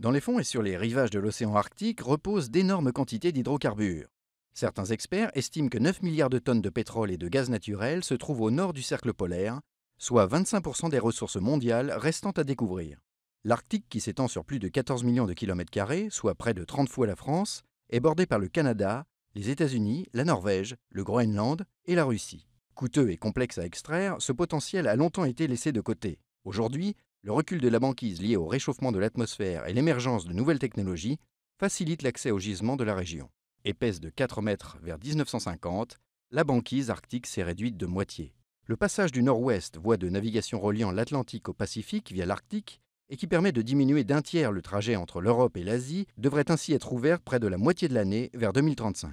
Dans les fonds et sur les rivages de l'océan Arctique reposent d'énormes quantités d'hydrocarbures. Certains experts estiment que 9 milliards de tonnes de pétrole et de gaz naturel se trouvent au nord du cercle polaire, soit 25% des ressources mondiales restant à découvrir. L'Arctique, qui s'étend sur plus de 14 millions de kilomètres carrés, soit près de 30 fois la France, est bordé par le Canada, les États-Unis, la Norvège, le Groenland et la Russie. Coûteux et complexe à extraire, ce potentiel a longtemps été laissé de côté. Aujourd'hui, le recul de la banquise lié au réchauffement de l'atmosphère et l'émergence de nouvelles technologies facilite l'accès aux gisements de la région. Épaisse de 4 mètres vers 1950, la banquise arctique s'est réduite de moitié. Le passage du nord-ouest, voie de navigation reliant l'Atlantique au Pacifique via l'Arctique, et qui permet de diminuer d'un tiers le trajet entre l'Europe et l'Asie, devrait ainsi être ouvert près de la moitié de l'année vers 2035.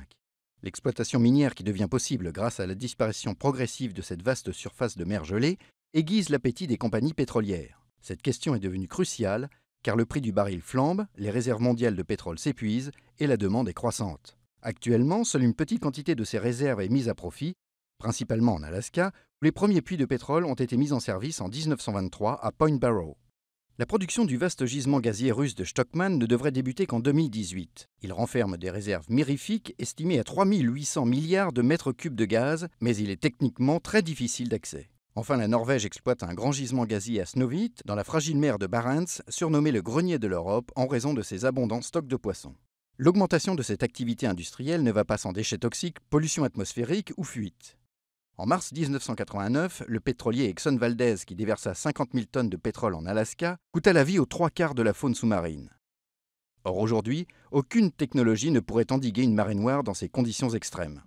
L'exploitation minière qui devient possible grâce à la disparition progressive de cette vaste surface de mer gelée aiguise l'appétit des compagnies pétrolières. Cette question est devenue cruciale car le prix du baril flambe, les réserves mondiales de pétrole s'épuisent et la demande est croissante. Actuellement, seule une petite quantité de ces réserves est mise à profit, principalement en Alaska, où les premiers puits de pétrole ont été mis en service en 1923 à Point Barrow. La production du vaste gisement gazier russe de Stockman ne devrait débuter qu'en 2018. Il renferme des réserves mirifiques estimées à 800 milliards de mètres cubes de gaz, mais il est techniquement très difficile d'accès. Enfin, la Norvège exploite un grand gisement gazier à Snøvit, dans la fragile mer de Barents, surnommée le grenier de l'Europe en raison de ses abondants stocks de poissons. L'augmentation de cette activité industrielle ne va pas sans déchets toxiques, pollution atmosphérique ou fuite. En mars 1989, le pétrolier Exxon Valdez, qui déversa 50 000 tonnes de pétrole en Alaska, coûta la vie aux trois quarts de la faune sous-marine. Or aujourd'hui, aucune technologie ne pourrait endiguer une marée noire dans ces conditions extrêmes.